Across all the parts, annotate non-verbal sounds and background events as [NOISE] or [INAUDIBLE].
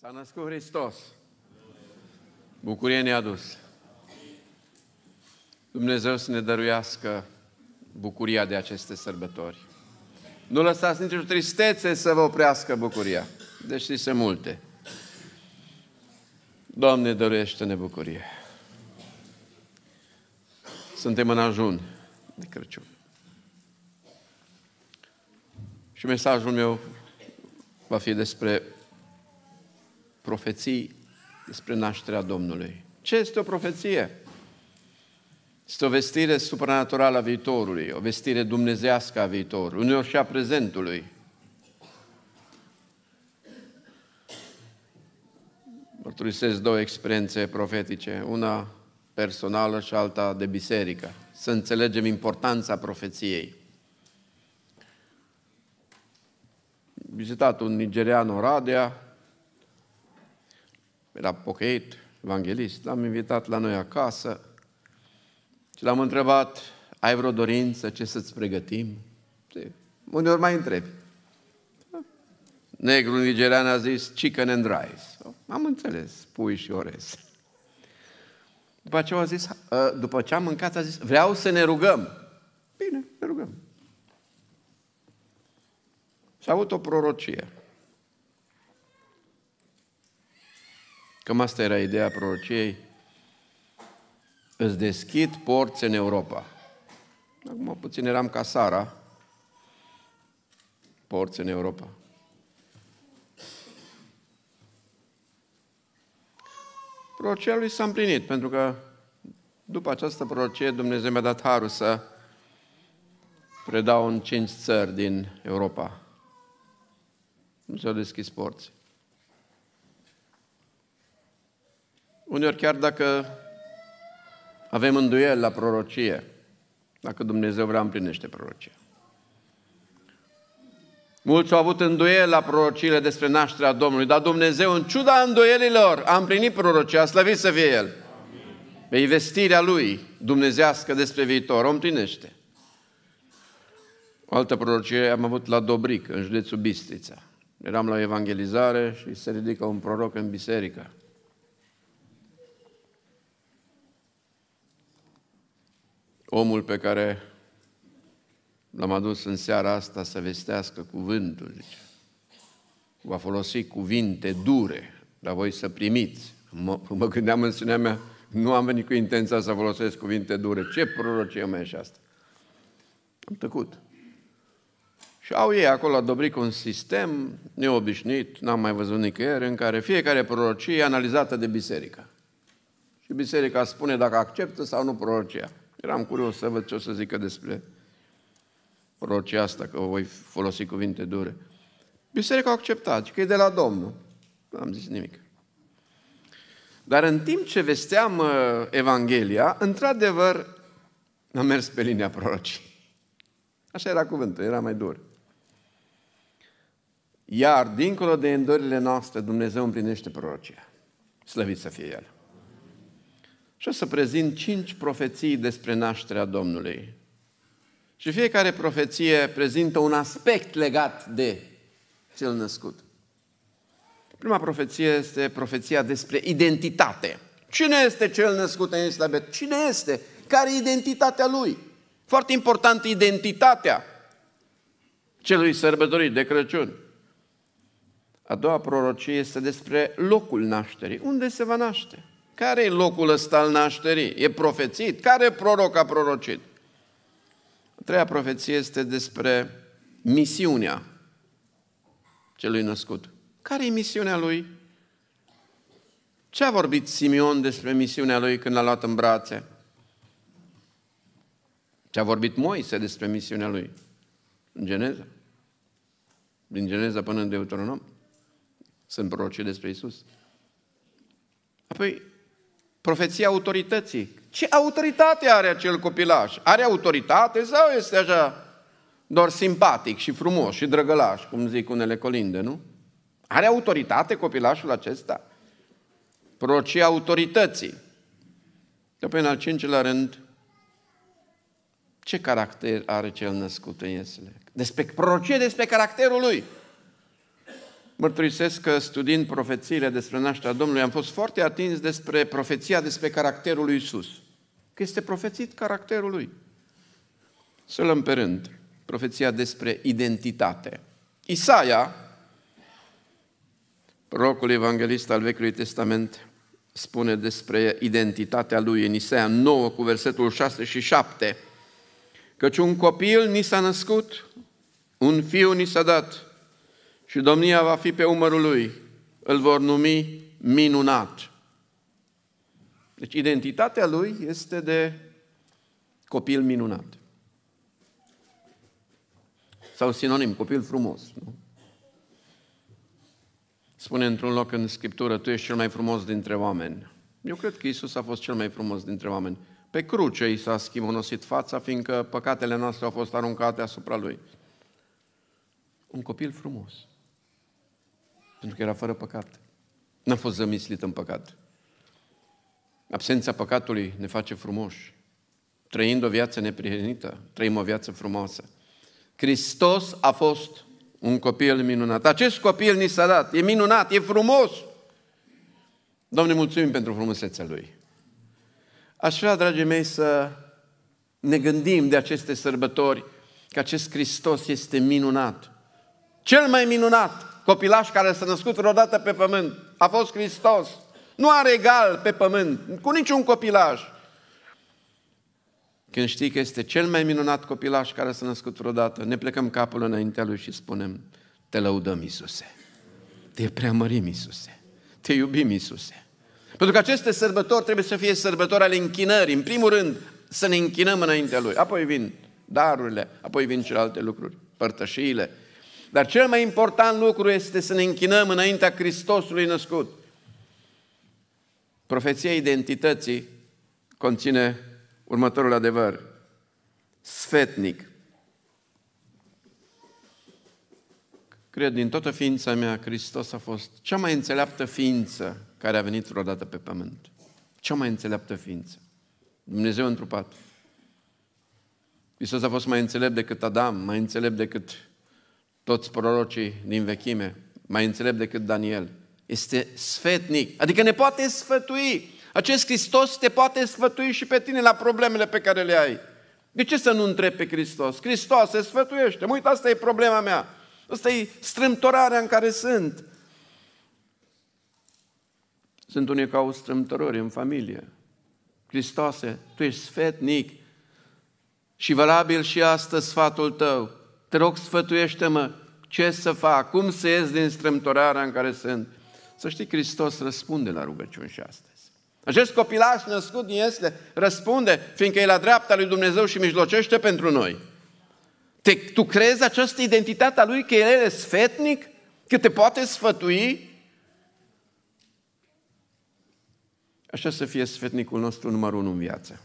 S-a născut Hristos. Bucurie ne-a dus. Dumnezeu să ne dăruiască bucuria de aceste sărbători. Nu lăsați nicio tristețe să vă oprească bucuria, deși se multe. Doamne, dăruiește-ne bucurie. Suntem în ajun de Crăciun. Și mesajul meu va fi despre profeții despre nașterea Domnului. Ce este o profeție? Este o vestire supranaturală a viitorului, o vestire dumnezească a viitorului, uneori și a prezentului. Mărturisesc două experiențe profetice, una personală și alta de biserică. Să înțelegem importanța profeției. Vizitat un nigerian Oradea, era pocăit, evanghelist, l-am invitat la noi acasă și l-am întrebat, ai vreo dorință, ce să-ți pregătim? Și uneori mai întrebi. Negru nigerian a zis chicken and rice. Am înțeles, pui și orez. După ce, a zis, după ce am mâncat, a zis, vreau să ne rugăm. Bine, ne rugăm. Și a avut o prorocie. Cam asta era ideea prorociei. Îți deschid porți în Europa. Acum puțin eram ca Sara, porți în Europa. Prorocia lui s-a împlinit, pentru că după această prorocie Dumnezeu mi-a dat harul să predau în cinci țări din Europa. Nu s-au deschis porți. Uneori chiar dacă avem îndoiel la prorocie, dacă Dumnezeu vrea împlinește prorocie. Mulți au avut îndoiel la prorociile despre nașterea Domnului, dar Dumnezeu, în ciuda îndoielilor, a împlinit prorocia, slăvit să fie El. Pe investirea Lui dumnezească despre viitor, o împlinește. O altă prorocie am avut la Dobric, în județul Bistrița. Eram la evangelizare și se ridică un proroc în biserică. omul pe care l-am adus în seara asta să vestească cuvântul, zice. Va folosi cuvinte dure, dar voi să primiți. Mă, mă gândeam în sinea mea, nu am venit cu intenția să folosesc cuvinte dure. Ce prorocie mai și asta? Am tăcut. Și au ei acolo a dobrit un sistem neobișnuit, n-am mai văzut nicăieri, în care fiecare prorocie e analizată de biserică. Și biserica spune dacă acceptă sau nu prorocia. Eram curios să văd ce o să zică despre prorocia asta, că voi folosi cuvinte dure. Biserica a acceptat, că e de la Domnul. Nu am zis nimic. Dar în timp ce vesteam uh, Evanghelia, într-adevăr, am mers pe linia prorocii. Așa era cuvântul, era mai dur. Iar, dincolo de îndorile noastre, Dumnezeu împlinește prorocia. Slăvit să fie El. Și o să prezint cinci profeții despre nașterea Domnului. Și fiecare profeție prezintă un aspect legat de cel născut. Prima profeție este profeția despre identitate. Cine este cel născut în Islabet? Cine este? Care e identitatea lui? Foarte important identitatea celui sărbătorit de Crăciun. A doua prorocie este despre locul nașterii. Unde se va naște? Care e locul ăsta al nașterii? E profețit? Care proroc a prorocit? A treia profeție este despre misiunea celui născut. Care e misiunea lui? Ce a vorbit Simeon despre misiunea lui când l-a luat în brațe? Ce a vorbit Moise despre misiunea lui? În Geneza. Din Geneza până în Deuteronom. Sunt prorocii despre Isus. Apoi, Profeția autorității. Ce autoritate are acel copilaș? Are autoritate sau este așa doar simpatic și frumos și drăgălaș, cum zic unele colinde, nu? Are autoritate copilașul acesta? Procia autorității. După în al cincilea rând, ce caracter are cel născut în Iesele? Despre, prorocie despre caracterul lui mărturisesc că studiind profețiile despre nașterea Domnului, am fost foarte atins despre profeția despre caracterul lui Isus. Că este profețit caracterul lui. Să luăm pe rând profeția despre identitate. Isaia, prorocul evanghelist al Vechiului Testament, spune despre identitatea lui în Isaia 9 cu versetul 6 și 7. Căci un copil ni s-a născut, un fiu ni s-a dat – și domnia va fi pe umărul lui. Îl vor numi minunat. Deci identitatea lui este de copil minunat. Sau sinonim, copil frumos. Nu? Spune într-un loc în Scriptură, tu ești cel mai frumos dintre oameni. Eu cred că Isus a fost cel mai frumos dintre oameni. Pe cruce i s-a schimonosit fața, fiindcă păcatele noastre au fost aruncate asupra lui. Un copil frumos. Pentru că era fără păcat. N-a fost zămislit în păcat. Absența păcatului ne face frumoși. Trăind o viață neprihănită, trăim o viață frumoasă. Hristos a fost un copil minunat. Acest copil ni s-a dat. E minunat, e frumos. Doamne, mulțumim pentru frumusețea Lui. Aș vrea, dragii mei, să ne gândim de aceste sărbători că acest Hristos este minunat. Cel mai minunat copilaș care s-a născut vreodată pe pământ, a fost Hristos. Nu are egal pe pământ, cu niciun copilaș. Când știi că este cel mai minunat copilaș care s-a născut vreodată, ne plecăm capul înaintea lui și spunem, te lăudăm, Iisuse. Te preamărim, Iisuse. Te iubim, Iisuse. Pentru că aceste sărbători trebuie să fie sărbători ale închinării. În primul rând, să ne închinăm înaintea Lui. Apoi vin darurile, apoi vin celelalte lucruri, părtășiile, dar cel mai important lucru este să ne închinăm înaintea Hristosului născut. Profeția identității conține următorul adevăr. Sfetnic. Cred din toată ființa mea, Hristos a fost cea mai înțeleaptă ființă care a venit vreodată pe pământ. Cea mai înțeleaptă ființă. Dumnezeu întrupat. Iisus a fost mai înțelept decât Adam, mai înțelept decât toți prorocii din vechime, mai înțelep decât Daniel. Este sfetnic, adică ne poate sfătui. Acest Hristos te poate sfătui și pe tine la problemele pe care le ai. De ce să nu întrebi pe Hristos? Hristos, se sfătuiește. Mă, uite, asta e problema mea. Asta e strâmtorarea în care sunt. Sunt unii ca o strâmtorări în familie. Hristoase, tu ești sfetnic și valabil și astăzi sfatul tău. Te rog, sfătuiește-mă ce să fac, cum să ies din strâmtorarea în care sunt. Să știi, Hristos răspunde la rugăciuni și astăzi. Acest copilaș născut din este răspunde, fiindcă e la dreapta lui Dumnezeu și mijlocește pentru noi. Te, tu crezi această identitate a lui că el e sfetnic? Că te poate sfătui? Așa să fie sfetnicul nostru numărul unu în viață.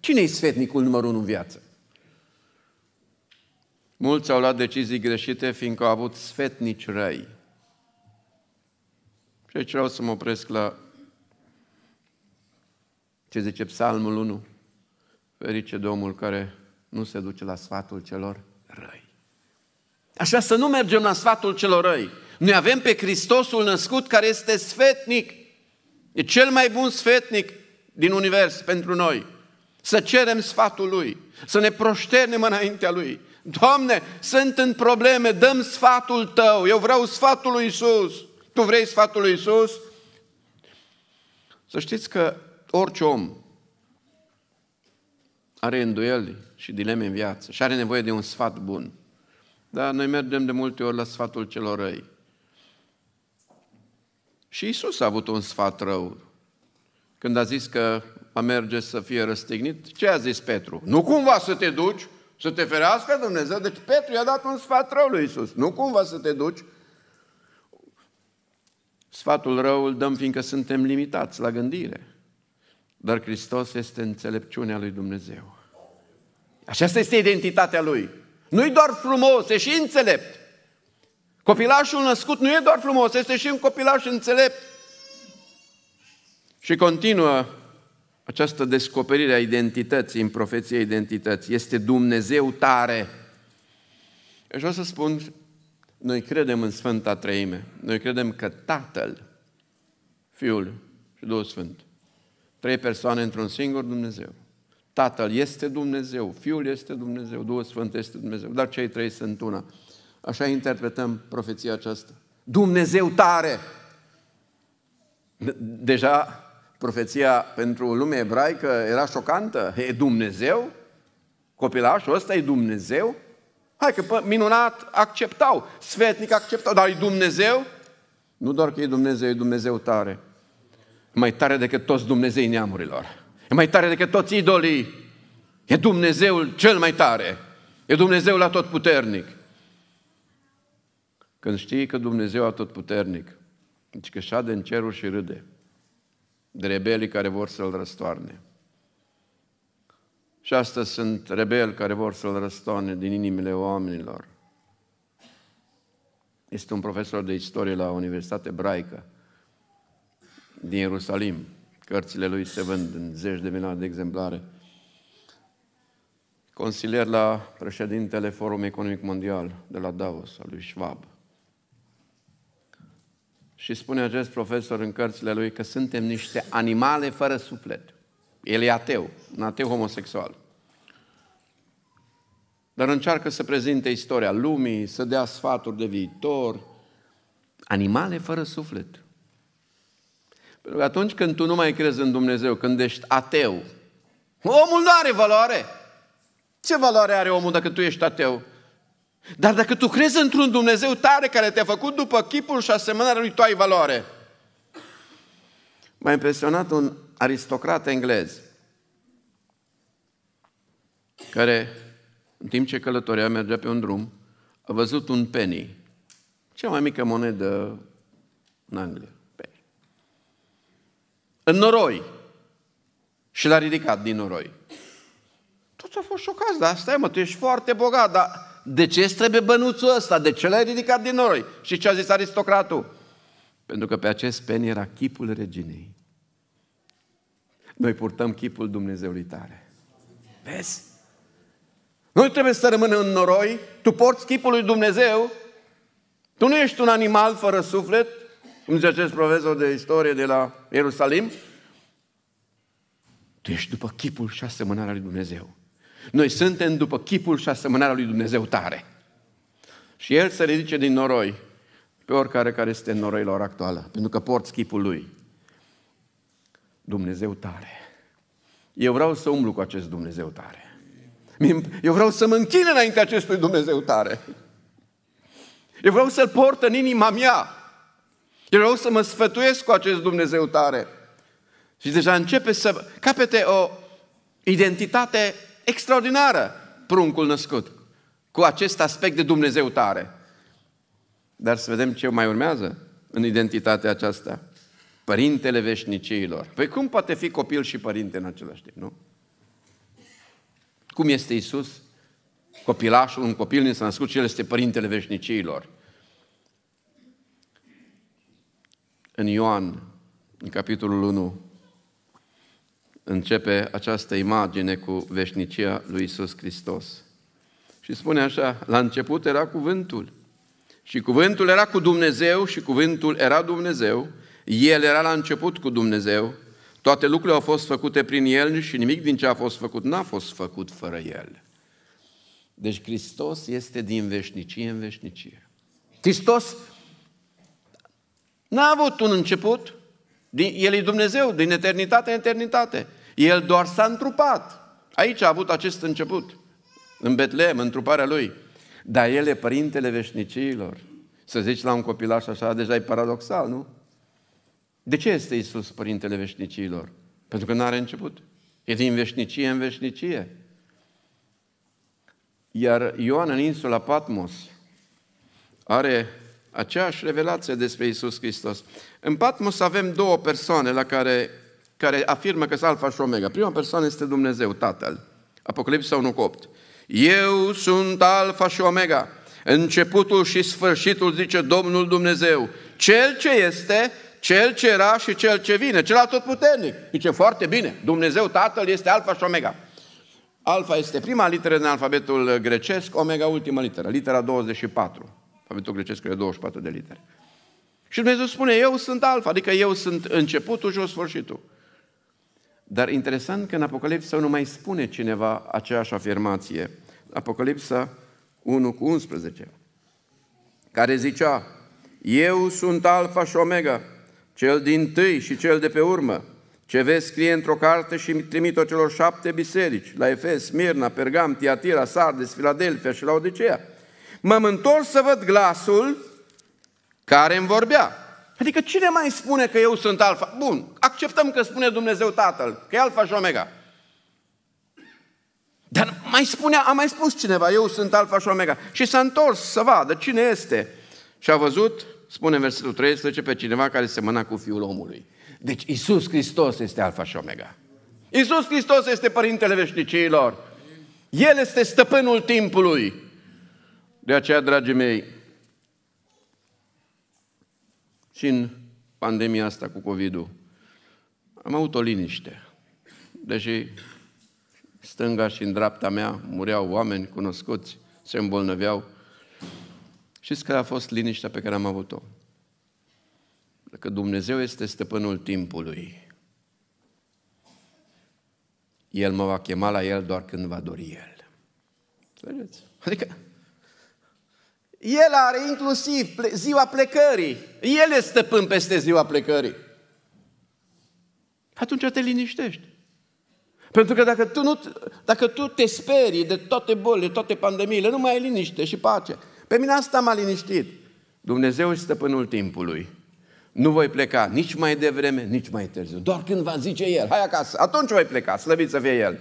Cine e sfetnicul numărul unu în viață? Mulți au luat decizii greșite fiindcă au avut sfetnici răi. Și aici vreau să mă opresc la ce zice Psalmul 1. Ferice de omul care nu se duce la sfatul celor răi. Așa să nu mergem la sfatul celor răi. Noi avem pe Hristosul născut care este sfetnic. E cel mai bun sfetnic din univers pentru noi. Să cerem sfatul Lui, să ne proșternem înaintea Lui, Doamne, sunt în probleme, dăm sfatul Tău, eu vreau sfatul lui Isus. Tu vrei sfatul lui Isus? Să știți că orice om are îndoieli și dileme în viață și are nevoie de un sfat bun. Dar noi mergem de multe ori la sfatul celor răi. Și Isus a avut un sfat rău. Când a zis că a merge să fie răstignit, ce a zis Petru? Nu cumva să te duci să te ferească Dumnezeu. Deci Petru i-a dat un sfat rău lui Isus. Nu cumva să te duci. Sfatul rău îl dăm fiindcă suntem limitați la gândire. Dar Hristos este înțelepciunea lui Dumnezeu. Aceasta este identitatea lui. Nu-i doar frumos, e și înțelept. Copilașul născut nu e doar frumos, este și un copilaș înțelept. Și continuă această descoperire a identității în profeția identității este Dumnezeu tare. Și vreau să spun, noi credem în Sfânta Treime. Noi credem că Tatăl, Fiul și Duhul Sfânt, trei persoane într-un singur Dumnezeu. Tatăl este Dumnezeu, Fiul este Dumnezeu, Duhul Sfânt este Dumnezeu, dar cei trei sunt una. Așa interpretăm profeția aceasta. Dumnezeu tare! De- deja profeția pentru lumea ebraică era șocantă. E Dumnezeu? Copilașul ăsta e Dumnezeu? Hai că pă, minunat acceptau, sfetnic acceptau, dar e Dumnezeu? Nu doar că e Dumnezeu, e Dumnezeu tare. E mai tare decât toți Dumnezei neamurilor. E mai tare decât toți idolii. E Dumnezeul cel mai tare. E Dumnezeul atotputernic. Când știi că Dumnezeu atotputernic, deci că șade în cerul și râde, de rebelii care vor să-l răstoarne. Și astăzi sunt rebeli care vor să-l răstoarne din inimile oamenilor. Este un profesor de istorie la Universitate Braică din Ierusalim. Cărțile lui se vând în zeci de milioane de exemplare. Consilier la președintele Forum Economic Mondial de la Davos, al lui Schwab. Și spune acest profesor în cărțile lui că suntem niște animale fără suflet. El e ateu, un ateu homosexual. Dar încearcă să prezinte istoria lumii, să dea sfaturi de viitor. Animale fără suflet. Pentru că atunci când tu nu mai crezi în Dumnezeu, când ești ateu, omul nu are valoare. Ce valoare are omul dacă tu ești ateu? Dar dacă tu crezi într-un Dumnezeu tare care te-a făcut după chipul și asemănarea lui, tu ai valoare. M-a impresionat un aristocrat englez care, în timp ce călătorea, mergea pe un drum, a văzut un penny, cea mai mică monedă în Anglia. Penny. În noroi. Și l-a ridicat din noroi. Toți au fost șocați, dar stai mă, tu ești foarte bogat, dar de ce îți trebuie bănuțul ăsta? De ce l-ai ridicat din noi? Și ce a zis aristocratul? Pentru că pe acest pen era chipul reginei. Noi purtăm chipul Dumnezeului tare. Vezi? Noi trebuie să rămână în noroi, tu porți chipul lui Dumnezeu, tu nu ești un animal fără suflet, cum zice acest profesor de istorie de la Ierusalim, tu ești după chipul și asemănarea lui Dumnezeu. Noi suntem după chipul și asemănarea lui Dumnezeu tare. Și El se ridice din noroi pe oricare care este în noroi la ora actuală, pentru că porți chipul Lui. Dumnezeu tare. Eu vreau să umblu cu acest Dumnezeu tare. Eu vreau să mă închin înainte acestui Dumnezeu tare. Eu vreau să-L port în inima mea. Eu vreau să mă sfătuiesc cu acest Dumnezeu tare. Și deja începe să capete o identitate extraordinară pruncul născut cu acest aspect de Dumnezeu tare. Dar să vedem ce mai urmează în identitatea aceasta. Părintele veșnicilor. Păi cum poate fi copil și părinte în același timp, nu? Cum este Isus? Copilașul, un copil ni s-a născut și el este părintele veșnicilor. În Ioan, în capitolul 1, începe această imagine cu veșnicia lui Isus Hristos. Și spune așa, la început era cuvântul. Și cuvântul era cu Dumnezeu și cuvântul era Dumnezeu. El era la început cu Dumnezeu. Toate lucrurile au fost făcute prin El și nimic din ce a fost făcut n-a fost făcut fără El. Deci Hristos este din veșnicie în veșnicie. Hristos n-a avut un început, el e Dumnezeu din eternitate în eternitate. El doar s-a întrupat. Aici a avut acest început. În Betlehem, întruparea lui. Dar el e părintele veșnicilor. Să zici la un copilaș așa, deja e paradoxal, nu? De ce este Isus părintele veșnicilor? Pentru că nu are început. E din veșnicie în veșnicie. Iar Ioan în insula Patmos are aceeași revelație despre Isus Hristos. În Patmos avem două persoane la care, care afirmă că sunt alfa și omega. Prima persoană este Dumnezeu, Tatăl. Apocalipsa 1 8. Eu sunt alfa și omega, începutul și sfârșitul, zice Domnul Dumnezeu. Cel ce este, cel ce era și cel ce vine, cel atotputernic. Zice foarte bine, Dumnezeu Tatăl este alfa și omega. Alfa este prima literă din alfabetul grecesc, omega ultima literă, litera 24 alfabetul grecesc e 24 de litere. Și Dumnezeu spune, eu sunt alfa, adică eu sunt începutul și o sfârșitul. Dar interesant că în Apocalipsa nu mai spune cineva aceeași afirmație. Apocalipsa 1 cu 11, care zicea, eu sunt alfa și omega, cel din tâi și cel de pe urmă, ce vezi scrie într-o carte și trimit-o celor șapte biserici, la Efes, Mirna, Pergam, Tiatira, Sardes, Filadelfia și la Odiceea. M-am întors să văd glasul care îmi vorbea. Adică cine mai spune că eu sunt alfa? Bun, acceptăm că spune Dumnezeu Tatăl, că e alfa și omega. Dar mai spunea, a mai spus cineva, eu sunt alfa și omega. Și s-a întors să vadă cine este. Și a văzut, spune versetul 13, pe cineva care semăna cu Fiul omului. Deci Isus Hristos este alfa și omega. Isus Hristos este Părintele Veșnicilor. El este stăpânul timpului. De aceea, dragii mei, și în pandemia asta cu COVID-ul, am avut o liniște. Deși stânga și în dreapta mea mureau oameni cunoscuți, se îmbolnăveau. Știți că a fost liniștea pe care am avut-o? Că Dumnezeu este stăpânul timpului. El mă va chema la El doar când va dori El. Înțelegeți? Adică el are inclusiv ziua plecării. El este stăpân peste ziua plecării. Atunci te liniștești. Pentru că dacă tu, nu, dacă tu te sperii de toate bolile, toate pandemiile, nu mai ai liniște și pace. Pe mine asta m-a liniștit. Dumnezeu este stăpânul timpului. Nu voi pleca nici mai devreme, nici mai târziu. Doar când va zice El, hai acasă, atunci voi pleca, slăvit să fie El.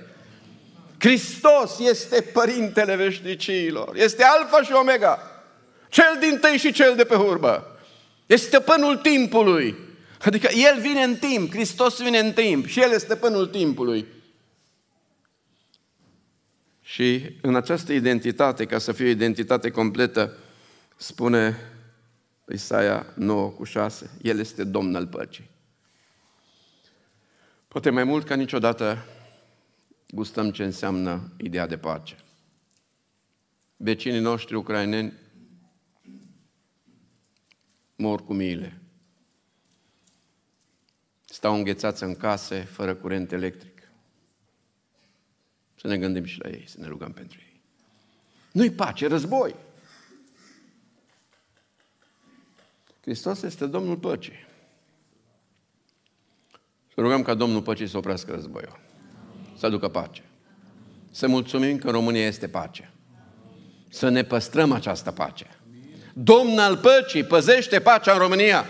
Hristos este Părintele Veșnicilor, este Alfa și Omega. Cel din tâi și cel de pe urmă. Este deci stăpânul timpului. Adică El vine în timp, Hristos vine în timp și El este stăpânul timpului. Și în această identitate, ca să fie o identitate completă, spune Isaia 9 cu 6, El este Domn al păcii. Poate mai mult ca niciodată gustăm ce înseamnă ideea de pace. Vecinii noștri ucraineni mor cu miile. Stau înghețați în case, fără curent electric. Să ne gândim și la ei, să ne rugăm pentru ei. Nu-i pace, război. Hristos este Domnul păcii. Să rugăm ca Domnul păcii să oprească războiul. Să aducă pace. Să mulțumim că în România este pace. Să ne păstrăm această pace. Domn al păcii, păzește pacea în România.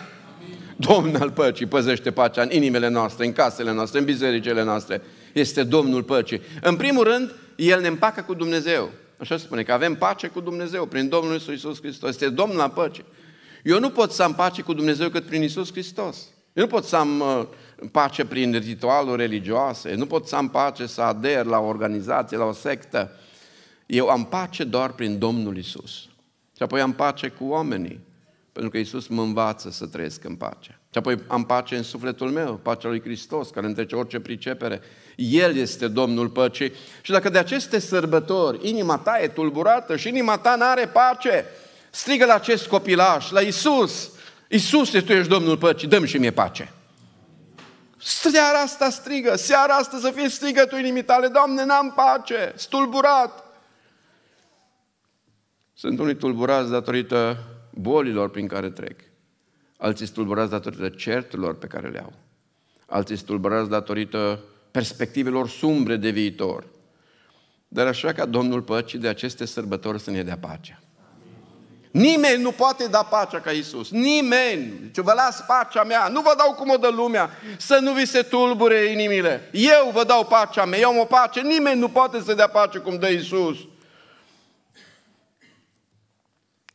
Domn al păcii, păzește pacea în inimile noastre, în casele noastre, în bisericele noastre. Este Domnul păcii. În primul rând, El ne împacă cu Dumnezeu. Așa se spune, că avem pace cu Dumnezeu prin Domnul Isus Hristos. Este Domnul al păcii. Eu nu pot să am pace cu Dumnezeu cât prin Isus Hristos. Eu nu pot să am uh, pace prin ritualuri religioase, nu pot să am pace să ader la o organizație, la o sectă. Eu am pace doar prin Domnul Isus. Și apoi am pace cu oamenii, pentru că Isus mă învață să trăiesc în pace. Și apoi am pace în sufletul meu, pacea lui Hristos, care întrece orice pricepere. El este Domnul păcii. Și dacă de aceste sărbători inima ta e tulburată și inima ta n-are pace, strigă la acest copilaș, la Isus. Iisuse, Tu ești Domnul păcii, dăm și mie pace. Seara asta strigă, seara asta să fie strigătul inimii tale, Doamne, n-am pace, stulburat, sunt unii tulburați datorită bolilor prin care trec. Alții sunt tulburați datorită certurilor pe care le au. Alții sunt tulburați datorită perspectivelor sumbre de viitor. Dar așa ca Domnul păcii de aceste sărbători să ne dea pacea. Nimeni nu poate da pacea ca Isus. Nimeni. Deci vă las pacea mea. Nu vă dau cum o dă lumea. Să nu vi se tulbure inimile. Eu vă dau pacea mea. Eu am o pace. Nimeni nu poate să dea pace cum dă Isus.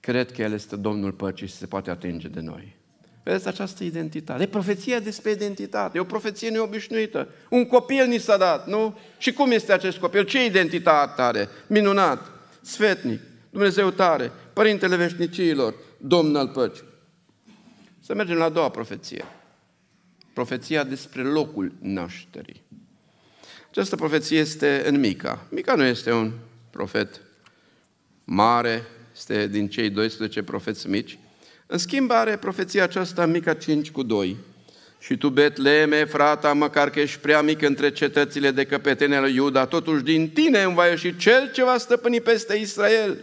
cred că El este Domnul păcii și se poate atinge de noi. Vedeți această identitate. E profeția despre identitate. E o profeție neobișnuită. Un copil ni s-a dat, nu? Și cum este acest copil? Ce identitate are? Minunat, sfetnic, Dumnezeu tare, Părintele Veșnicilor, Domn al Păcii. Să mergem la a doua profeție. Profeția despre locul nașterii. Această profeție este în Mica. Mica nu este un profet mare, este din cei 12 profeți mici. În schimb are profeția aceasta mica 5 cu 2. Și tu, Betleme, frata, măcar că ești prea mic între cetățile de căpetenele Iuda, totuși din tine îmi va ieși cel ce va stăpâni peste Israel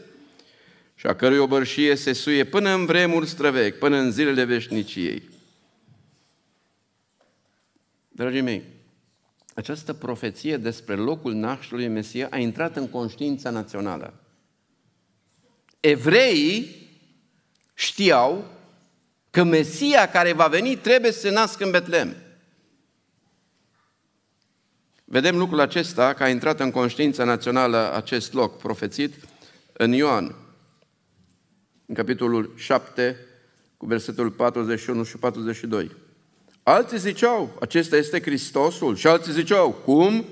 și a cărui obărșie se suie până în vremuri străvechi, până în zilele veșniciei. Dragii mei, această profeție despre locul nașterii Mesia a intrat în conștiința națională evreii știau că Mesia care va veni trebuie să se nască în Betlehem. Vedem lucrul acesta că a intrat în conștiința națională acest loc profețit în Ioan, în capitolul 7, cu versetul 41 și 42. Alții ziceau, acesta este Hristosul. Și alții ziceau, cum?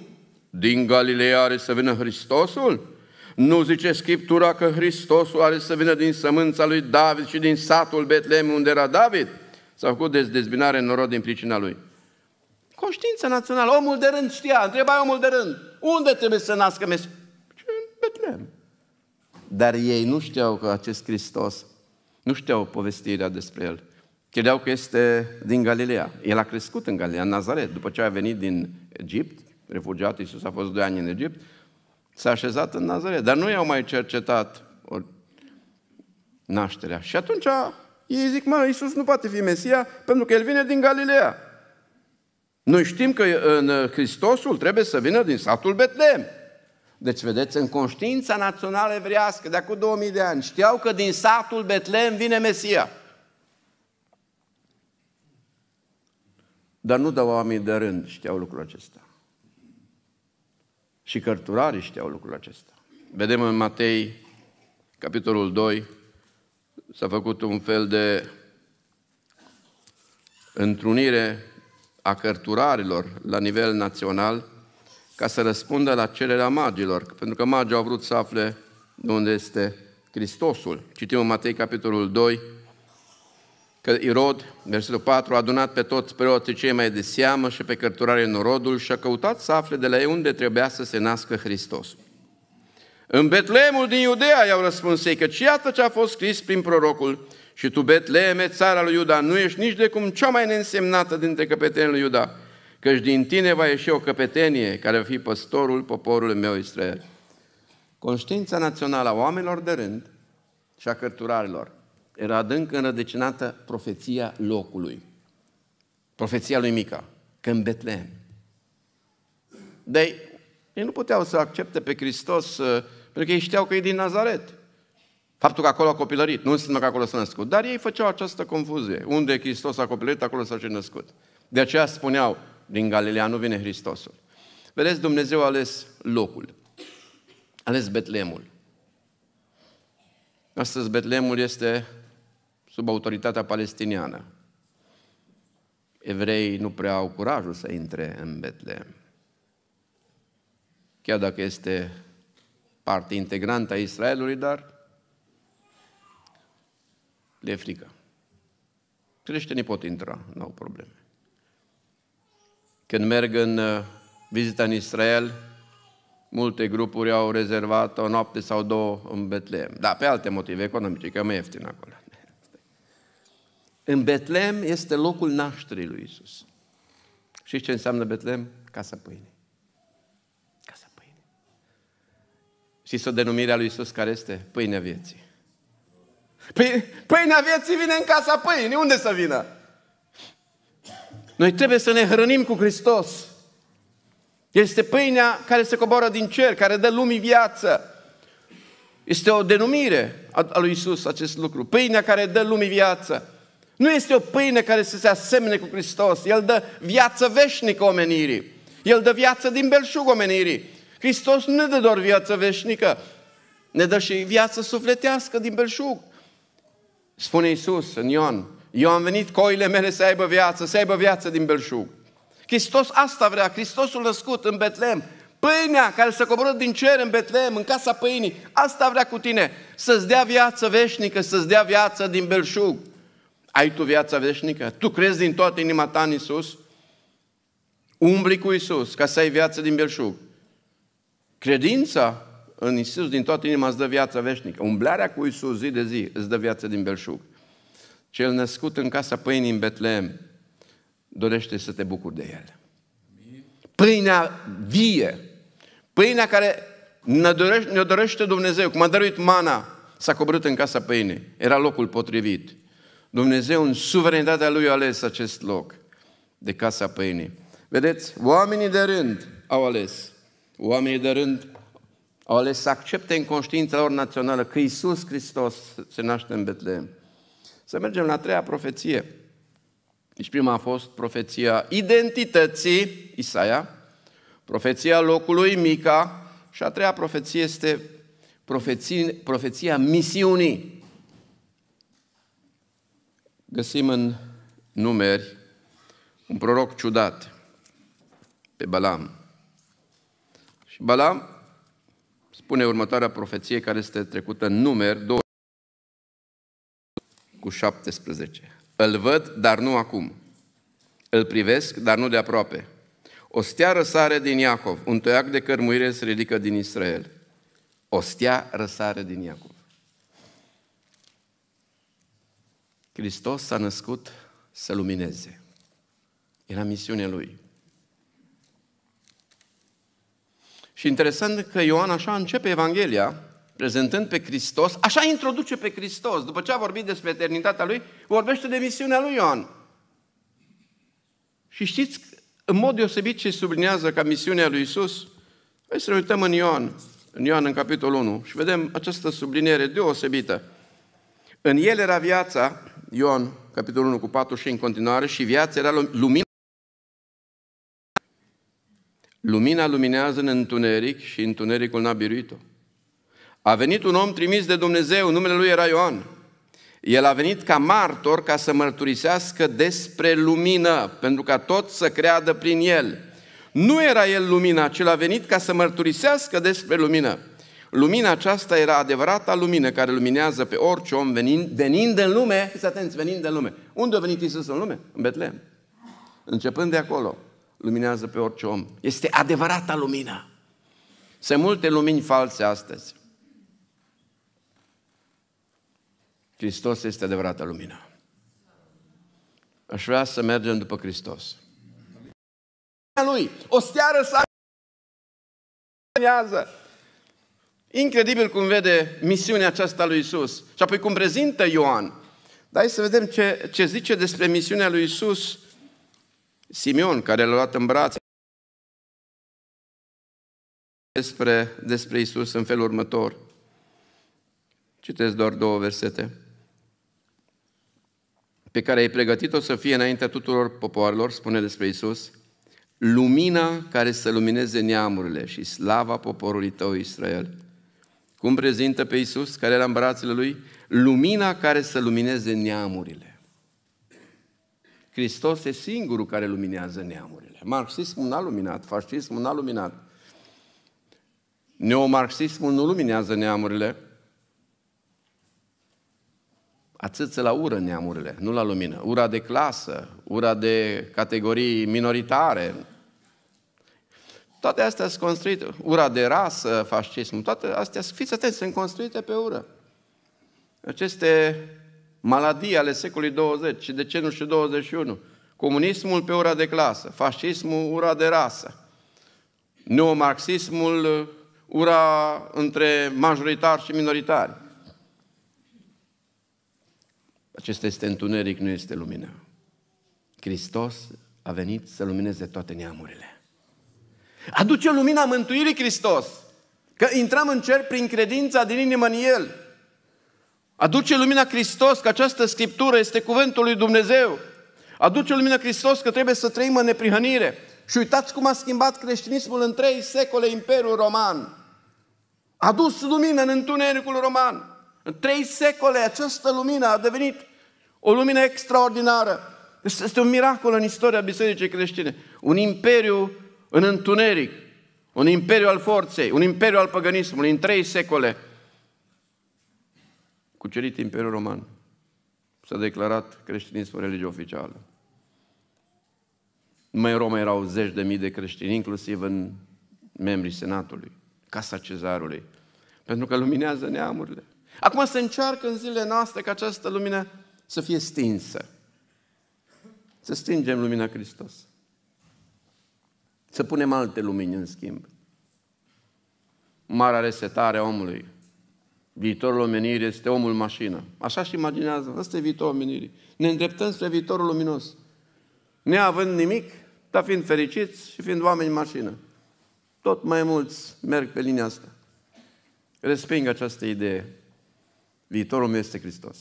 Din Galileea are să vină Hristosul? Nu zice Scriptura că Hristosul are să vină din sămânța lui David și din satul Betlehem unde era David? S-a făcut dez dezbinare în norod din pricina lui. Conștiința națională, omul de rând știa, întreba omul de rând, unde trebuie să nască Mesia? Deci, în Betlehem. Dar ei nu știau că acest Hristos, nu știau povestirea despre el. Credeau că este din Galileea. El a crescut în Galileea, în Nazaret, după ce a venit din Egipt, refugiat, Iisus a fost doi ani în Egipt, S-a așezat în Nazaret, dar nu i-au mai cercetat o nașterea. Și atunci ei zic, mă, Iisus nu poate fi Mesia pentru că El vine din Galileea. Noi știm că uh, în uh, Hristosul trebuie să vină din satul Betlehem. Deci, vedeți, în conștiința națională evrească de acum 2000 de ani știau că din satul Betlehem vine Mesia. Dar nu dau oamenii de rând știau lucrul acesta. Și cărturarii știau lucrul acesta. Vedem în Matei, capitolul 2, s-a făcut un fel de întrunire a cărturarilor la nivel național ca să răspundă la cererea magilor, pentru că magii au vrut să afle de unde este Hristosul. Citim în Matei capitolul 2, că Irod, versetul 4, a adunat pe toți preoții cei mai de seamă și pe cărturare norodul și a căutat să afle de la ei unde trebuia să se nască Hristos. În Betleemul din Iudea i-au răspuns ei, că iată ce a fost scris prin prorocul, și tu, Betleeme, țara lui Iuda, nu ești nici de cum cea mai neînsemnată dintre căpetenii lui Iuda, căci din tine va ieși o căpetenie care va fi păstorul poporului meu Israel. Conștiința națională a oamenilor de rând și a cărturarilor era adânc înrădăcinată profeția locului. Profeția lui Mica, că în Betlehem. Dei, ei nu puteau să accepte pe Hristos uh, pentru că ei știau că e din Nazaret. Faptul că acolo a copilărit, nu înseamnă că acolo s-a născut. Dar ei făceau această confuzie. Unde Hristos a copilărit, acolo s-a și născut. De aceea spuneau, din Galilea nu vine Hristosul. Vedeți, Dumnezeu a ales locul. A ales Betlemul. Astăzi Betlemul este sub autoritatea palestiniană. Evrei nu prea au curajul să intre în Betlehem. Chiar dacă este parte integrantă a Israelului, dar le frică. Creștinii pot intra, nu au probleme. Când merg în uh, vizita în Israel, multe grupuri au rezervat o noapte sau două în Betlehem. Da, pe alte motive economice, că mai ieftin acolo. În Betlem este locul nașterii lui Isus. Și ce înseamnă Betlem? Casa pâinii. Casa pâinii. Și o denumire a lui Isus care este? Pâinea vieții. Păi, pâinea vieții vine în casa pâinii. Unde să vină? Noi trebuie să ne hrănim cu Hristos. Este pâinea care se coboară din cer, care dă lumii viață. Este o denumire a lui Isus acest lucru. Pâinea care dă lumii viață. Nu este o pâine care să se asemene cu Hristos. El dă viață veșnică omenirii. El dă viață din belșug omenirii. Hristos nu ne dă doar viață veșnică, ne dă și viață sufletească din belșug. Spune Iisus în Ion, eu am venit coile mele să aibă viață, să aibă viață din belșug. Hristos asta vrea, Hristosul născut în Betlem, pâinea care se coboră din cer în Betlem, în casa pâinii, asta vrea cu tine, să-ți dea viață veșnică, să-ți dea viață din belșug. Ai tu viața veșnică? Tu crezi din toată inima ta în Isus? Umbli cu Isus ca să ai viață din belșug. Credința în Isus din toată inima îți dă viața veșnică. Umblarea cu Isus zi de zi îți dă viață din belșug. Cel născut în casa pâinii în Betlehem dorește să te bucuri de el. Pâinea vie, pâinea care ne dorește, ne dorește Dumnezeu, cum a dăruit mana, s-a coborât în casa pâinii. Era locul potrivit. Dumnezeu în suverenitatea Lui a ales acest loc de Casa păinii. Vedeți, oamenii de rând au ales. Oamenii de rând au ales să accepte în conștiința lor națională că Isus Hristos se naște în Betlehem. Să mergem la treia profeție. Deci prima a fost profeția identității, Isaia, profeția locului, Mica, și a treia profeție este profeția misiunii, găsim în numeri un proroc ciudat pe Balam. Și Balam spune următoarea profeție care este trecută în numeri 2 cu 17. Îl văd, dar nu acum. Îl privesc, dar nu de aproape. O stea răsare din Iacov, un toiac de cărmuire se ridică din Israel. O stea răsare din Iacov. Hristos s-a născut să lumineze. Era misiunea lui. Și interesant că Ioan așa începe Evanghelia, prezentând pe Hristos, așa introduce pe Hristos, după ce a vorbit despre eternitatea lui, vorbește de misiunea lui Ioan. Și știți, în mod deosebit ce sublinează ca misiunea lui Isus, hai să ne uităm în Ioan, în Ioan în capitolul 1 și vedem această subliniere deosebită. În el era viața Ioan, capitolul 1 cu 4 și în continuare, și viața era lumina. Lumina luminează în întuneric și întunericul n-a biruit-o. A venit un om trimis de Dumnezeu, numele lui era Ioan. El a venit ca martor ca să mărturisească despre lumină, pentru ca tot să creadă prin el. Nu era el lumina, ci l-a venit ca să mărturisească despre lumină. Lumina aceasta era adevărata lumină care luminează pe orice om venind, venind în lume, fiți atenți, venind în lume. Unde a venit Isus în lume? În Betlehem. Începând de acolo, luminează pe orice om. Este adevărata lumină. Sunt multe lumini false astăzi. Hristos este adevărata lumină. Aș vrea să mergem după Hristos. Lui, o steară să Incredibil cum vede misiunea aceasta lui Isus. Și apoi cum prezintă Ioan. Dar hai să vedem ce, ce zice despre misiunea lui Isus Simeon, care l-a luat în brațe. Despre, despre Isus în felul următor. Citesc doar două versete. Pe care ai pregătit-o să fie înaintea tuturor popoarelor, spune despre Isus, lumina care să lumineze neamurile și slava poporului tău Israel. Cum prezintă pe Iisus, care era în brațele lui? Lumina care să lumineze neamurile. Hristos e singurul care luminează neamurile. Marxismul n-a luminat, fascismul n-a luminat. Neomarxismul nu luminează neamurile. Atâță la ură neamurile, nu la lumină. Ura de clasă, ura de categorii minoritare, toate astea sunt construite. Ura de rasă, fascism, toate astea, fiți atenți, sunt construite pe ură. Aceste maladii ale secolului 20 și de și 21. Comunismul pe ura de clasă, fascismul ura de rasă, neomarxismul ura între majoritari și minoritari. Acesta este întuneric, nu este lumină. Hristos a venit să lumineze toate neamurile. Aduce lumina mântuirii Hristos. Că intrăm în cer prin credința din inimă în El. Aduce lumina Hristos că această Scriptură este cuvântul lui Dumnezeu. Aduce lumina Hristos că trebuie să trăim în neprihănire. Și uitați cum a schimbat creștinismul în trei secole Imperiul Roman. A dus lumină în întunericul roman. În trei secole această lumină a devenit o lumină extraordinară. Este un miracol în istoria bisericii creștine. Un imperiu în întuneric, un imperiu al forței, un imperiu al păgânismului, în trei secole, cucerit Imperiul Roman. S-a declarat creștinismul religie oficială. Numai în Roma erau zeci de mii de creștini, inclusiv în membrii Senatului, Casa Cezarului, pentru că luminează neamurile. Acum se încearcă în zilele noastre ca această lumină să fie stinsă. Să stingem lumina Hristos. Să punem alte lumini în schimb. Marea resetare a omului. Viitorul omenirii este omul mașină. Așa și imaginează, Asta e viitorul omenirii. Ne îndreptăm spre viitorul luminos. Ne având nimic, dar fiind fericiți și fiind oameni mașină. Tot mai mulți merg pe linia asta. Resping această idee. Viitorul meu este Hristos.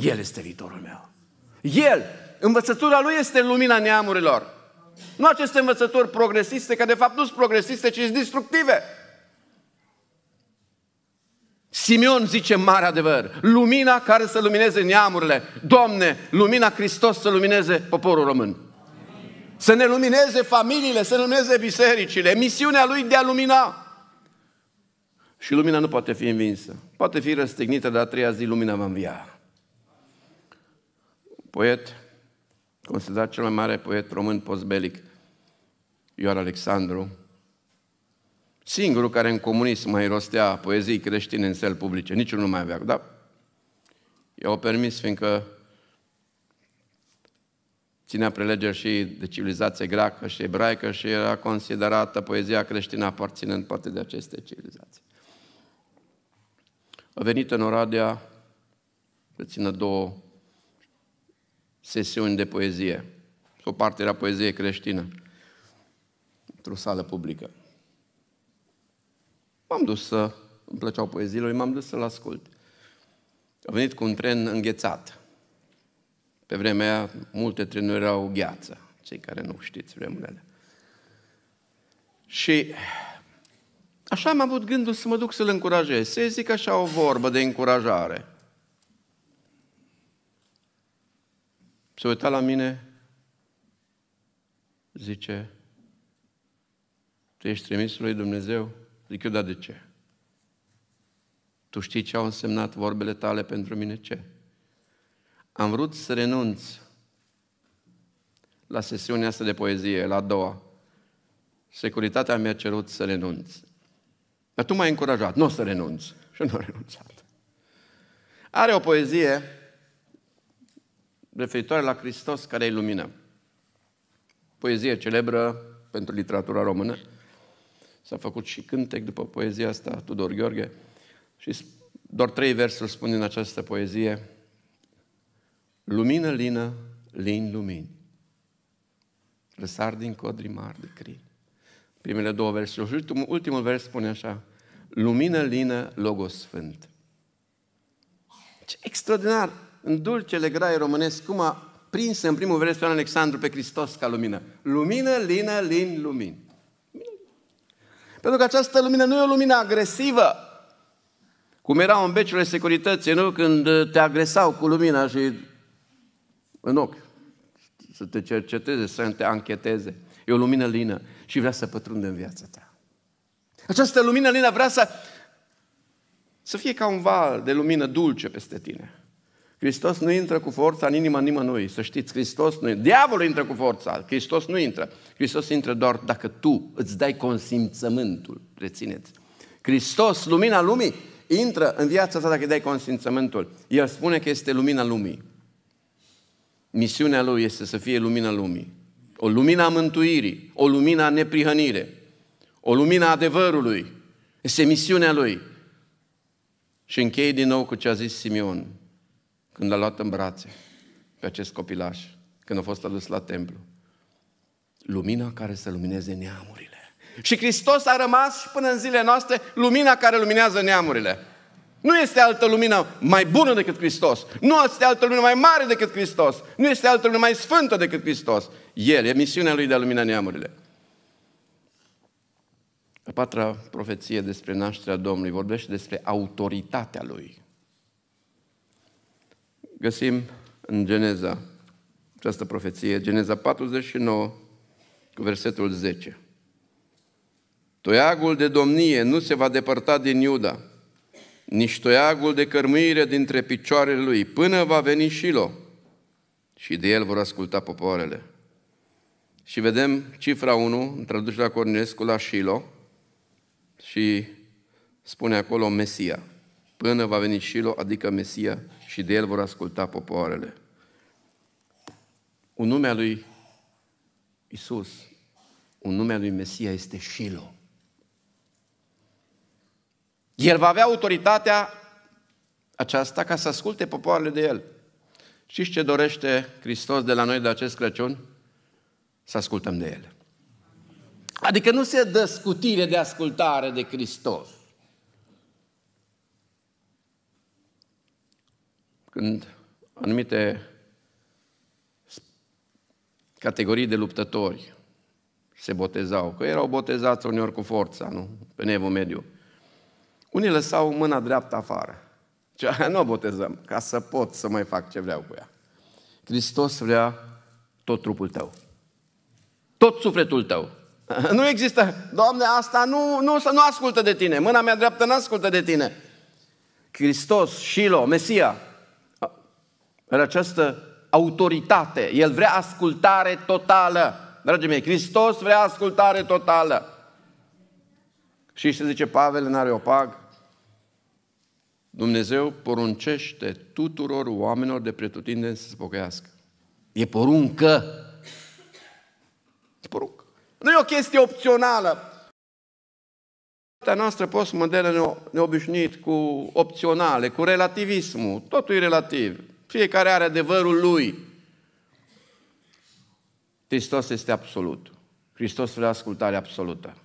El este viitorul meu. El, învățătura lui este lumina neamurilor. Nu aceste învățături progresiste, că de fapt nu sunt progresiste, ci sunt destructive. Simeon zice mare adevăr, lumina care să lumineze neamurile. Doamne, lumina Hristos să lumineze poporul român. Să ne lumineze familiile, să ne lumineze bisericile, misiunea lui de a lumina. Și lumina nu poate fi învinsă. Poate fi răstignită, dar a treia zi lumina va învia. Poet considerat cel mai mare poet român postbelic, Ioan Alexandru, singurul care în comunism mai rostea poezii creștine în cel publice, niciunul nu mai avea, dar i-au permis, fiindcă ținea prelegeri și de civilizație greacă și ebraică și era considerată poezia creștină aparținând poate de aceste civilizații. A venit în Oradea să țină două sesiuni de poezie. O parte era poezie creștină. Într-o sală publică. M-am dus să... Îmi plăceau poeziile, m-am dus să-l ascult. A venit cu un tren înghețat. Pe vremea aia, multe trenuri erau gheață, cei care nu știți vremurile alea. Și așa am avut gândul să mă duc să-l încurajez, să zic așa o vorbă de încurajare. se uita la mine, zice, tu ești trimis lui Dumnezeu? Zic eu, da, de ce? Tu știi ce au însemnat vorbele tale pentru mine? Ce? Am vrut să renunț la sesiunea asta de poezie, la a doua. Securitatea mi-a cerut să renunț. Dar tu m-ai încurajat, nu o să renunț. Și nu a renunțat. Are o poezie referitoare la Hristos care e lumină. Poezie celebră pentru literatura română. S-a făcut și cântec după poezia asta, Tudor Gheorghe. Și doar trei versuri spun în această poezie. Lumină lină, lin lumini. Răsar din codri mari de crin. Primele două versuri. Și ultimul, ultimul vers spune așa. Lumină lină, logos sfânt. Ce extraordinar! în dulcele graie românesc, cum a prins în primul vers Ioan Alexandru pe Hristos ca lumină. Lumină, lină, lin, lumin. Pentru că această lumină nu e o lumină agresivă. Cum era în de securității, nu? Când te agresau cu lumina și în ochi. Să te cerceteze, să te ancheteze. E o lumină lină și vrea să pătrundă în viața ta. Această lumină lină vrea să, să fie ca un val de lumină dulce peste tine. Hristos nu intră cu forța în inima nimănui, să știți, Hristos nu Diavolul intră cu forța, Hristos nu intră. Hristos intră doar dacă tu îți dai consimțământul, rețineți. Hristos, lumina lumii, intră în viața ta dacă îi dai consimțământul. El spune că este lumina lumii. Misiunea lui este să fie lumina lumii. O lumina a mântuirii, o lumina a neprihănire, o lumina adevărului. Este misiunea lui. Și închei din nou cu ce a zis Simeon când l-a luat în brațe pe acest copilaș, când a fost adus la templu. Lumina care să lumineze neamurile. Și Hristos a rămas și până în zilele noastre lumina care luminează neamurile. Nu este altă lumină mai bună decât Hristos. Nu este altă lumină mai mare decât Hristos. Nu este altă lumină mai sfântă decât Hristos. El e misiunea lui de a lumina neamurile. A patra profeție despre nașterea Domnului vorbește despre autoritatea lui găsim în Geneza, această profeție, Geneza 49, cu versetul 10. Toiagul de domnie nu se va depărta din Iuda, nici toiagul de cărmuire dintre picioarele lui, până va veni Shilo și de el vor asculta popoarele. Și vedem cifra 1, în traducerea Cornescu, la Shilo și spune acolo Mesia. Până va veni Shilo, adică Mesia și de el vor asculta popoarele. Un nume al lui Isus, un nume al lui Mesia este Shilo. El va avea autoritatea aceasta ca să asculte popoarele de el. Știți ce dorește Hristos de la noi de acest Crăciun? Să ascultăm de el. Adică nu se dă scutire de ascultare de Hristos. când anumite categorii de luptători se botezau, că erau botezați uneori cu forța, nu? Pe nevul mediu. Unii lăsau mâna dreaptă afară. Ce [LAUGHS] aia nu o botezăm, ca să pot să mai fac ce vreau cu ea. Hristos vrea tot trupul tău. Tot sufletul tău. [LAUGHS] Nu există, Doamne, asta nu, nu, nu ascultă de tine, mâna mea dreaptă nu ascultă de tine. Hristos, Shilo, Mesia, în această autoritate. El vrea ascultare totală. Dragii mei, Hristos vrea ascultare totală. Și se zice Pavel în Areopag? Dumnezeu poruncește tuturor oamenilor de pretutindeni să se pocăiască. E poruncă. E poruncă. Nu e o chestie opțională. Partea noastră postmodernă ne-a obișnuit cu opționale, cu relativismul. Totul e relativ. Fiecare are adevărul lui. Hristos este absolut. Hristos vrea ascultare absolută.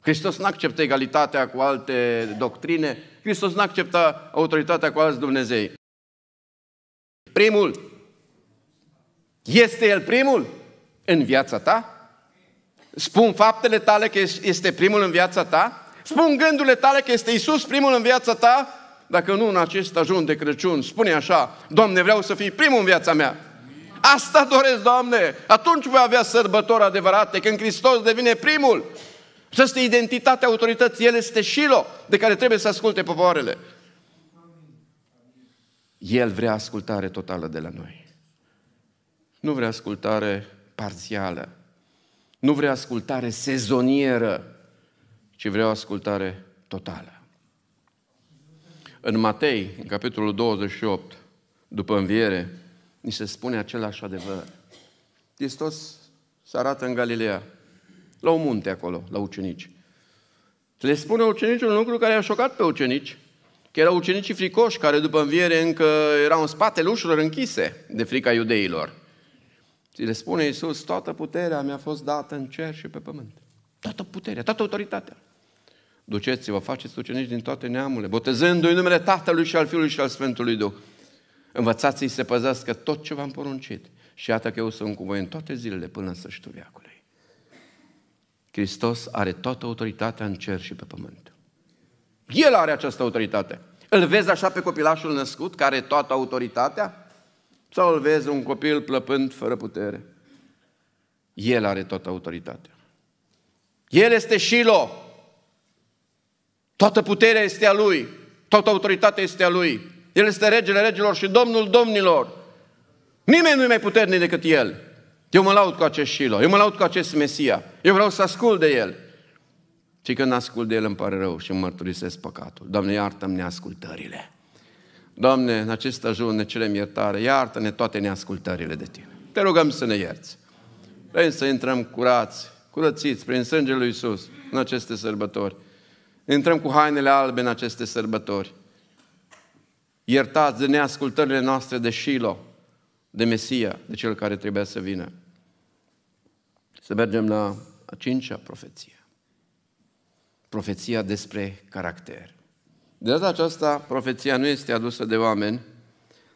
Hristos nu acceptă egalitatea cu alte doctrine, Hristos nu acceptă autoritatea cu alți Dumnezei. Primul. Este El primul în viața ta? Spun faptele tale că este primul în viața ta? Spun gândurile tale că este Isus primul în viața ta? dacă nu în acest ajun de Crăciun, spune așa, Doamne, vreau să fii primul în viața mea. Asta doresc, Doamne! Atunci voi avea sărbători adevărate, când Hristos devine primul. Să este identitatea autorității, El este șilo de care trebuie să asculte popoarele. El vrea ascultare totală de la noi. Nu vrea ascultare parțială. Nu vrea ascultare sezonieră, ci vrea ascultare totală. În Matei, în capitolul 28, după înviere, ni se spune același adevăr. Hristos se arată în Galileea, la un munte acolo, la ucenici. Le spune ucenicii un lucru care a șocat pe ucenici, că erau ucenicii fricoși, care după înviere încă erau în spatele ușilor închise de frica iudeilor. Și le spune Iisus, toată puterea mi-a fost dată în cer și pe pământ. Toată puterea, toată autoritatea. Duceți-vă, faceți ucenici din toate neamurile, botezându-i numele Tatălui și al Fiului și al Sfântului Duh. Învățați-i să păzească tot ce v-am poruncit. Și iată că eu sunt cu voi în toate zilele până să știu veacului. Hristos are toată autoritatea în cer și pe pământ. El are această autoritate. Îl vezi așa pe copilașul născut, care are toată autoritatea? Sau îl vezi un copil plăpând fără putere? El are toată autoritatea. El este Shiloh. Toată puterea este a Lui, toată autoritatea este a Lui. El este regele regilor și domnul domnilor. Nimeni nu e mai puternic decât El. Eu mă laud cu acest Șilo, eu mă laud cu acest Mesia, eu vreau să ascult de El. Și când ascult de El îmi pare rău și îmi mărturisesc păcatul. Doamne, iartă-mi neascultările. Doamne, în acest ajun ne cerem iertare, iartă-ne toate neascultările de Tine. Te rugăm să ne ierți. Vrem să intrăm curați, curățiți prin sângele lui Iisus în aceste sărbători. Intrăm cu hainele albe în aceste sărbători. Iertați de neascultările noastre de Shilo, de Mesia, de Cel care trebuia să vină. Să mergem la a cincea profeție. Profeția despre caracter. De data aceasta, profeția nu este adusă de oameni,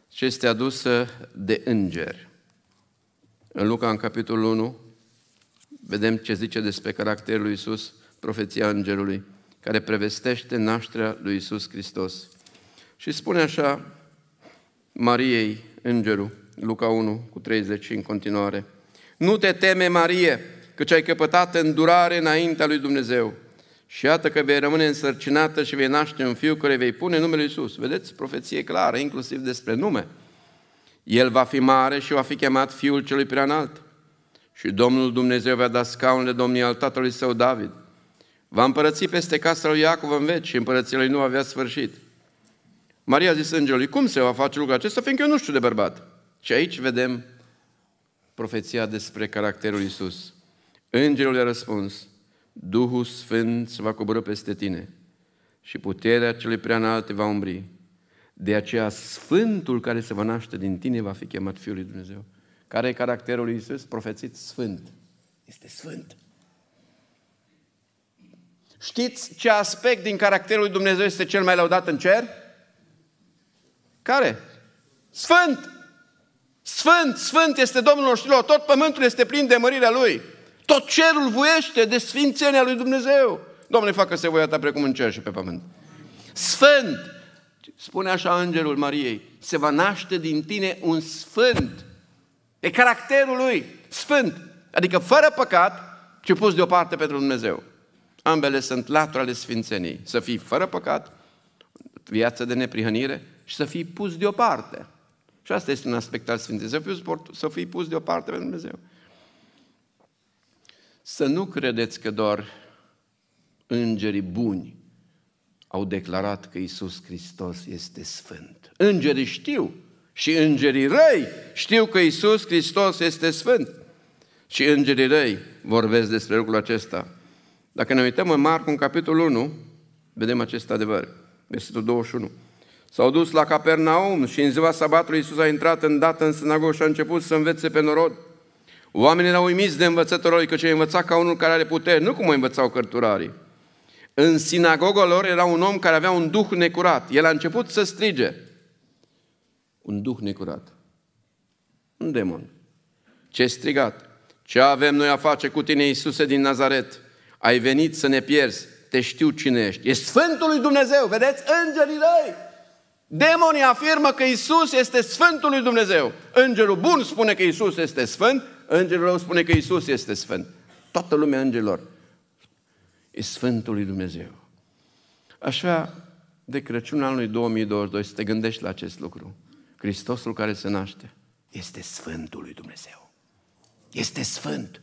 ci este adusă de îngeri. În Luca, în capitolul 1, vedem ce zice despre caracterul lui Iisus, profeția îngerului care prevestește nașterea lui Isus Hristos. Și spune așa Mariei, îngerul, Luca 1, cu 30 în continuare. Nu te teme, Marie, căci ai căpătat îndurare înaintea lui Dumnezeu. Și iată că vei rămâne însărcinată și vei naște un fiu care vei pune numele Iisus. Vedeți, profeție clară, inclusiv despre nume. El va fi mare și va fi chemat Fiul Celui Preanalt. Și Domnul Dumnezeu va da scaunele domnii al tatălui său David. Va împărăți peste casa lui Iacov în veci și împărăția lui nu avea sfârșit. Maria a zis îngerului, cum se va face lucrul acesta, fiindcă eu nu știu de bărbat. Și aici vedem profeția despre caracterul Isus. Îngerul i a răspuns, Duhul Sfânt se va coborâ peste tine și puterea celui preanalt te va umbri. De aceea Sfântul care se va naște din tine va fi chemat Fiul lui Dumnezeu. Care e caracterul lui Isus? Profețit Sfânt. Este Sfânt. Știți ce aspect din caracterul lui Dumnezeu este cel mai laudat în cer? Care? Sfânt! Sfânt, sfânt este Domnul oștilor, tot pământul este plin de mărirea Lui. Tot cerul voiește de sfințenia lui Dumnezeu. Domnule, facă-se voia ta precum în cer și pe pământ. Sfânt! Spune așa Îngerul Mariei, se va naște din tine un sfânt. E caracterul lui, sfânt, adică fără păcat, ci pus deoparte pentru Dumnezeu. Ambele sunt latura ale sfințeniei. Să fii fără păcat, viață de neprihănire și să fii pus deoparte. Și asta este un aspect al sfinței. să fii, să fii pus deoparte pentru Dumnezeu. Să nu credeți că doar îngerii buni au declarat că Isus Hristos este sfânt. Îngerii știu și îngerii răi știu că Isus Hristos este sfânt. Și îngerii răi vorbesc despre lucrul acesta. Dacă ne uităm în Marcu, în capitolul 1, vedem acest adevăr, versetul 21. S-au dus la Capernaum și în ziua sabatului Iisus a intrat în dată în sinagogă și a început să învețe pe norod. Oamenii erau uimiți de învățătorul lui, ce învăța ca unul care are putere, nu cum o învățau cărturarii. În sinagoga lor era un om care avea un duh necurat. El a început să strige. Un duh necurat. Un demon. Ce strigat? Ce avem noi a face cu tine, Iisuse din Nazaret? ai venit să ne pierzi, te știu cine ești. E Sfântul lui Dumnezeu, vedeți? Îngerii răi! Demonii afirmă că Isus este Sfântul lui Dumnezeu. Îngerul bun spune că Isus este Sfânt, îngerul rău spune că Isus este Sfânt. Toată lumea îngerilor e Sfântul lui Dumnezeu. Așa de Crăciun anului 2022 să te gândești la acest lucru. Hristosul care se naște este Sfântul lui Dumnezeu. Este Sfânt.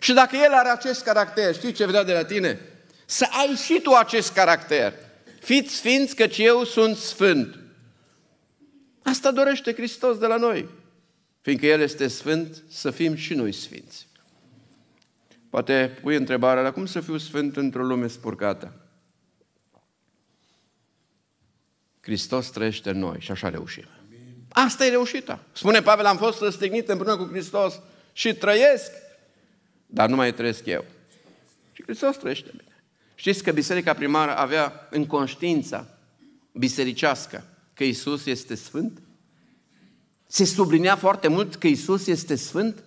Și dacă el are acest caracter, știi ce vrea de la tine? Să ai și tu acest caracter. Fiți sfinți căci eu sunt sfânt. Asta dorește Hristos de la noi. Fiindcă El este sfânt, să fim și noi sfinți. Poate pui întrebarea, dar cum să fiu sfânt într-o lume spurcată? Hristos trăiește în noi și așa reușim. Asta e reușita. Spune Pavel, am fost răstignit împreună cu Hristos și trăiesc dar nu mai trăiesc eu. Și Hristos trăiește bine. Știți că biserica primară avea în conștiința bisericească că Isus este sfânt? Se sublinea foarte mult că Isus este sfânt?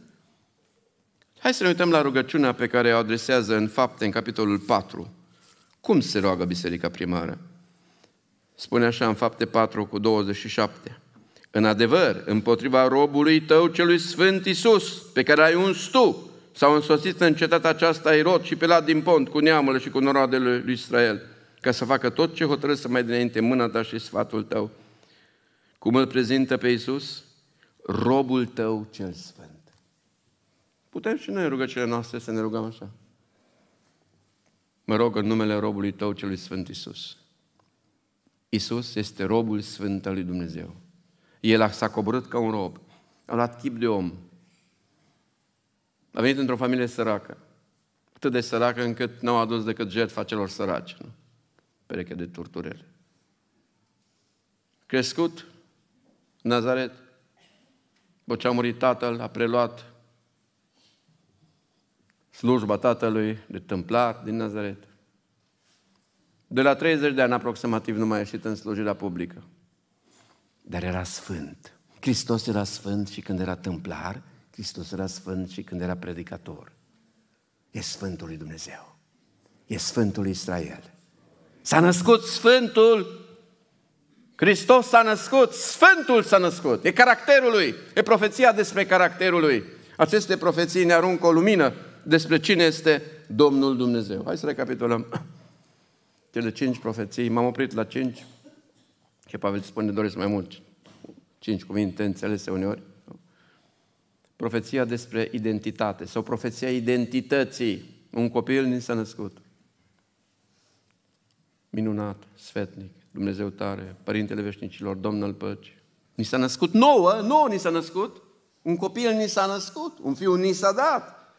Hai să ne uităm la rugăciunea pe care o adresează în fapte, în capitolul 4. Cum se roagă biserica primară? Spune așa în fapte 4 cu 27. În adevăr, împotriva robului tău celui sfânt Isus, pe care ai uns tu, s-au însoțit în cetatea aceasta Irod și Pilat din Pont cu neamul și cu noroadele lui Israel, ca să facă tot ce hotărăsc să mai dinainte mâna ta și sfatul tău. Cum îl prezintă pe Iisus? Robul tău cel sfânt. Putem și noi rugăciunile noastre să ne rugăm așa. Mă rog în numele robului tău celui sfânt Iisus. Iisus este robul sfânt al lui Dumnezeu. El s-a coborât ca un rob, a luat chip de om, a venit într-o familie săracă. Atât de săracă încât n-au adus decât jertfa celor săraci. Nu? Pereche de turturele. Crescut în Nazaret, după ce a murit tatăl, a preluat slujba tatălui de templar din Nazaret. De la 30 de ani aproximativ nu mai a ieșit în slujirea publică. Dar era sfânt. Hristos era sfânt și când era templar Hristos era sfânt și când era predicator. E Sfântul lui Dumnezeu. E Sfântul lui Israel. S-a născut Sfântul Hristos s-a născut, Sfântul s-a născut, e caracterul lui, e profeția despre caracterul lui. Aceste profeții ne aruncă o lumină despre cine este Domnul Dumnezeu. Hai să recapitulăm [CLEARS THROAT] cele cinci profeții. M-am oprit la cinci, că Pavel spune doresc mai mult. Cinci cuvinte înțelese uneori profeția despre identitate sau profeția identității. Un copil ni s-a născut. Minunat, sfetnic, Dumnezeu tare, Părintele Veșnicilor, Domnul Păci. Ni s-a născut nouă, nouă ni s-a născut. Un copil ni s-a născut, un fiu ni s-a dat.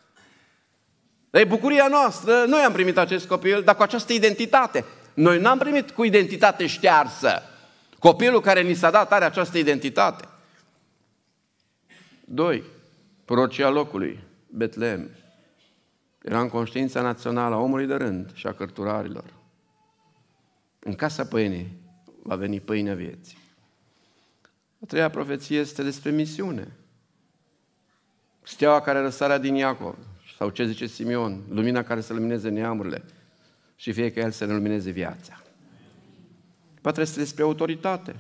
E bucuria noastră, noi am primit acest copil, dar cu această identitate. Noi n-am primit cu identitate ștearsă. Copilul care ni s-a dat are această identitate. Doi, Prorocia locului, Betlehem, era în conștiința națională a omului de rând și a cărturarilor. În casa pâinii va veni pâinea vieții. A treia profeție este despre misiune. Steaua care răsarea din Iacov, sau ce zice Simeon, lumina care să lumineze neamurile și fie că el să ne lumineze viața. Păi trebuie despre autoritate.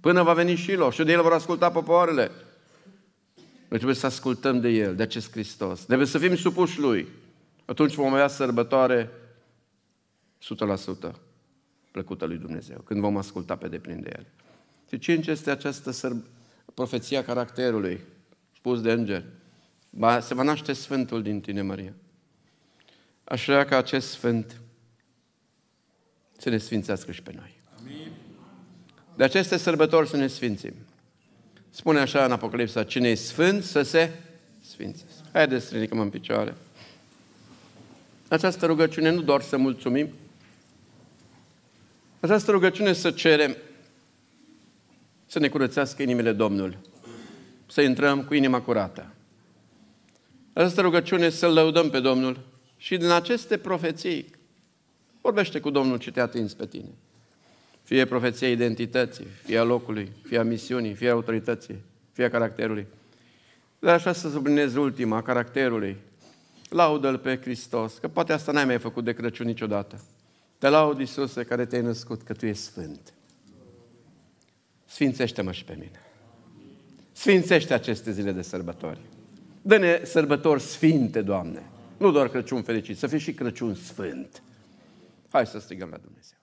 Până va veni și și de el vor asculta popoarele. Noi trebuie să ascultăm de El, de acest Hristos. Trebuie să fim supuși Lui. Atunci vom avea sărbătoare 100% plăcută lui Dumnezeu, când vom asculta pe deplin de El. Și ce este această sărb... profeția caracterului, spus de înger. Ba, se va naște Sfântul din tine, Maria. Aș vrea ca acest Sfânt să ne sfințească și pe noi. Amin. De aceste sărbători să ne sfințim. Spune așa în Apocalipsa, cine e sfânt să se sfințească. Haideți să ridicăm în picioare. Această rugăciune nu doar să mulțumim, această rugăciune să cerem să ne curățească inimile Domnul, să intrăm cu inima curată. Această rugăciune să-L lăudăm pe Domnul și din aceste profeții vorbește cu Domnul ce te atins pe tine. Fie profeția identității, fie a locului, fie a misiunii, fie a autorității, fie a caracterului. Dar așa să sublinez ultima, caracterului. Laudă-L pe Hristos, că poate asta n-ai mai făcut de Crăciun niciodată. Te laud, Iisuse, care te-ai născut, că Tu ești Sfânt. Sfințește-mă și pe mine. Sfințește aceste zile de sărbători. Dă-ne sărbători sfinte, Doamne. Nu doar Crăciun fericit, să fie și Crăciun sfânt. Hai să strigăm la Dumnezeu.